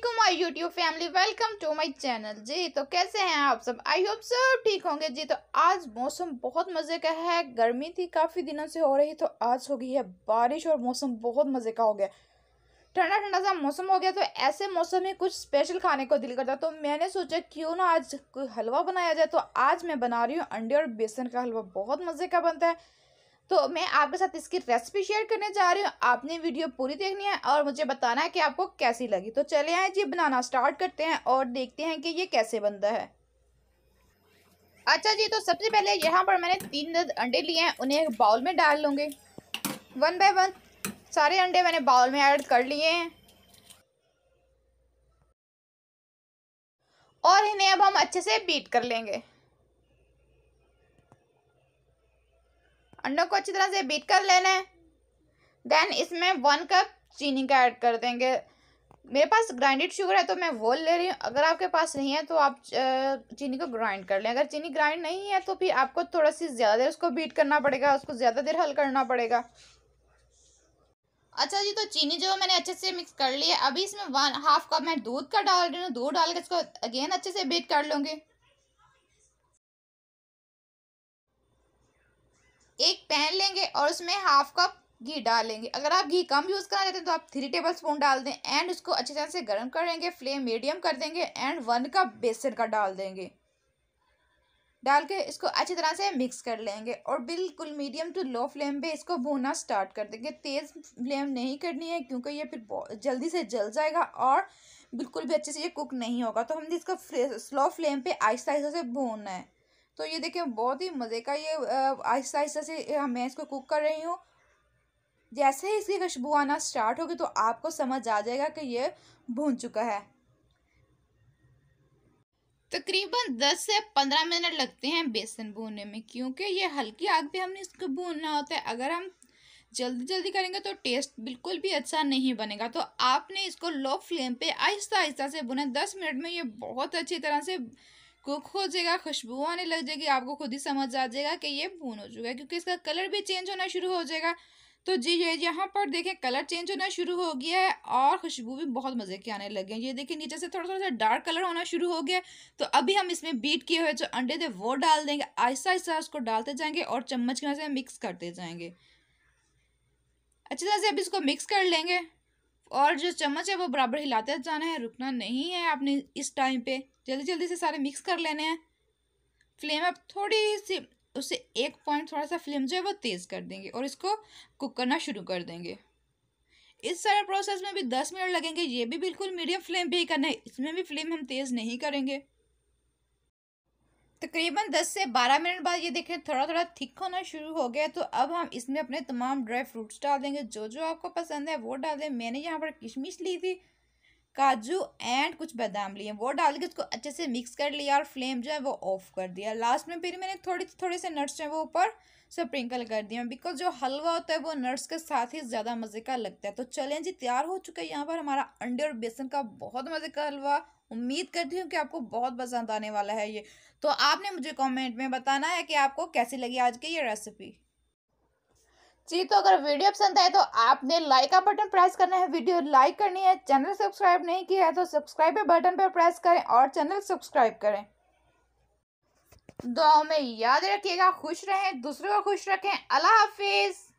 Aslam my YouTube family welcome to my channel जी तो कैसे हैं आप सब आई होप सब ठीक होंगे जी तो आज मौसम बहुत मज़े का है गर्मी थी काफ़ी दिनों से हो रही तो आज हो गई है बारिश और मौसम बहुत मज़े का हो गया ठंडा ठंडा सा मौसम हो गया तो ऐसे मौसम में कुछ स्पेशल खाने को दिल करता तो मैंने सोचा क्यों ना आज कोई हलवा बनाया जाए तो आज मैं बना रही हूँ अंडे और बेसन का हलवा बहुत मज़े का बनता है तो मैं आपके साथ इसकी रेसिपी शेयर करने जा रही हूँ आपने वीडियो पूरी देखनी है और मुझे बताना है कि आपको कैसी लगी तो चले आए जी बनाना स्टार्ट करते हैं और देखते हैं कि ये कैसे बनता है अच्छा जी तो सबसे पहले यहाँ पर मैंने तीन अंडे लिए हैं उन्हें एक बाउल में डाल लूँगी वन बाय वन सारे अंडे मैंने बाउल में ऐड कर लिए हैं और इन्हें अब हम अच्छे से बीट कर लेंगे अंडों को अच्छी तरह से बीट कर ले लें देन इसमें वन कप चीनी का ऐड कर देंगे मेरे पास ग्राइंडेड शुगर है तो मैं वो ले रही हूँ अगर आपके पास नहीं है तो आप चीनी को ग्राइंड कर लें अगर चीनी ग्राइंड नहीं है तो फिर आपको थोड़ा सी ज़्यादा देर उसको बीट करना पड़ेगा उसको ज़्यादा देर हल करना पड़ेगा अच्छा जी तो चीनी जो मैंने अच्छे से मिक्स कर ली है अभी इसमें वन हाफ कप मैं दूध का डाल रही हूँ दूध डाल के इसको अगेन अच्छे से बीट कर लूँगी एक पैन लेंगे और उसमें हाफ कप घी डालेंगे अगर आप घी कम यूज़ करना चाहते हैं तो आप थ्री टेबल स्पून डाल दें एंड उसको अच्छी तरह से गर्म करेंगे फ्लेम मीडियम कर देंगे एंड वन कप बेसन का डाल देंगे डाल के इसको अच्छी तरह से मिक्स कर लेंगे और बिल्कुल मीडियम टू लो फ्लेम पे इसको भूनना स्टार्ट कर देंगे तेज़ फ्लेम नहीं करनी है क्योंकि ये फिर जल्दी से जल जाएगा और बिल्कुल भी अच्छे से ये कुक नहीं होगा तो हमने इसको स्लो फ्लेम पे आहिस्ता आहिस्ता से भूनना है तो ये देखें बहुत ही मज़े का ये आहिस्ता आहिस्ता से मैं इसको कुक कर रही हूँ जैसे ही इसकी खुशबू आना स्टार्ट होगी तो आपको समझ आ जाएगा कि ये भून चुका है तकरीबन दस से पंद्रह मिनट लगते हैं बेसन भूनने में क्योंकि ये हल्की आग पे हमने इसको भूनना होता है अगर हम जल्दी जल्दी करेंगे तो टेस्ट बिल्कुल भी अच्छा नहीं बनेगा तो आपने इसको लो फ्लेम पे आहिस्ता आहिस्ता से भुना दस मिनट में ये बहुत अच्छी तरह से कुक हो जाएगा खुशबू आने लग जाएगी आपको खुद ही समझ आ जाएगा कि ये भून हो चुका है क्योंकि इसका कलर भी चेंज होना शुरू हो जाएगा तो जी ये यहाँ पर देखें कलर चेंज होना शुरू हो गया है और खुशबू भी बहुत मज़े के आने लगे हैं ये देखें नीचे से थोड़ा थोड़ा सा डार्क कलर होना शुरू हो गया तो अभी हम इसमें बीट किए हुए जो अंडे थे वो डाल देंगे आहिस्ता आहिस्ता उसको डालते जाएंगे और चम्मच की वजह से मिक्स करते जाएंगे अच्छी तरह से अब इसको मिक्स कर लेंगे और जो चम्मच है वो बराबर हिलाते जाना है रुकना नहीं है आपने इस टाइम पे जल्दी जल्दी से सारे मिक्स कर लेने हैं फ्लेम आप थोड़ी सी उसे एक पॉइंट थोड़ा सा फ्लेम जो है वो तेज़ कर देंगे और इसको कुक करना शुरू कर देंगे इस सारे प्रोसेस में भी दस मिनट लगेंगे ये भी बिल्कुल मीडियम फ्लेम पर ही करना है इसमें भी फ्लेम हम तेज़ नहीं करेंगे तकरीबन 10 से 12 मिनट बाद ये देखें थोड़ा थोड़ा थिक होना शुरू हो गया तो अब हम इसमें अपने तमाम ड्राई फ्रूट्स डाल देंगे जो जो आपको पसंद है वो डाल दें मैंने यहाँ पर किशमिश ली थी काजू एंड कुछ बादाम लिए वो डाल के उसको अच्छे से मिक्स कर लिया और फ्लेम जो है वो ऑफ कर दिया लास्ट में फिर मैंने थोड़ी थोड़े से नट्स जो है वो ऊपर स्प्रिंकल कर दिया बिकॉज जो हलवा होता है वो नट्स के साथ ही ज़्यादा मज़े का लगता है तो चलें जी तैयार हो चुका है यहाँ पर हमारा अंडे और बेसन का बहुत मज़े का हलवा उम्मीद करती हूँ कि आपको बहुत पसंद आने वाला है ये तो आपने मुझे कॉमेंट में बताना है कि आपको कैसी लगी आज की ये रेसिपी जी तो अगर वीडियो पसंद आए तो आपने लाइक का बटन प्रेस करना है वीडियो लाइक करनी है चैनल सब्सक्राइब नहीं किया है तो सब्सक्राइब बटन पर प्रेस करें और चैनल सब्सक्राइब करें दो में याद रखिएगा खुश रहें दूसरों को खुश रखें अल्लाह हाफिज़